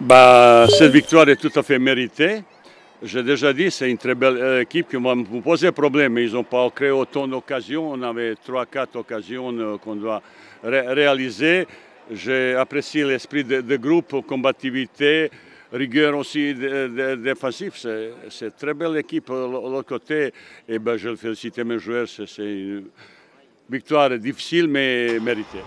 Bah, cette victoire est tout à fait méritée. J'ai déjà dit, c'est une très belle euh, équipe qui va vous poser problème. Ils n'ont pas créé autant d'occasions. On avait trois, quatre occasions euh, qu'on doit réaliser. J'ai apprécié l'esprit de, de, groupe, combativité, rigueur aussi défensive. C'est une très belle équipe de euh, l'autre côté. Et ben, je le félicite mes joueurs. C'est une victoire difficile mais méritée.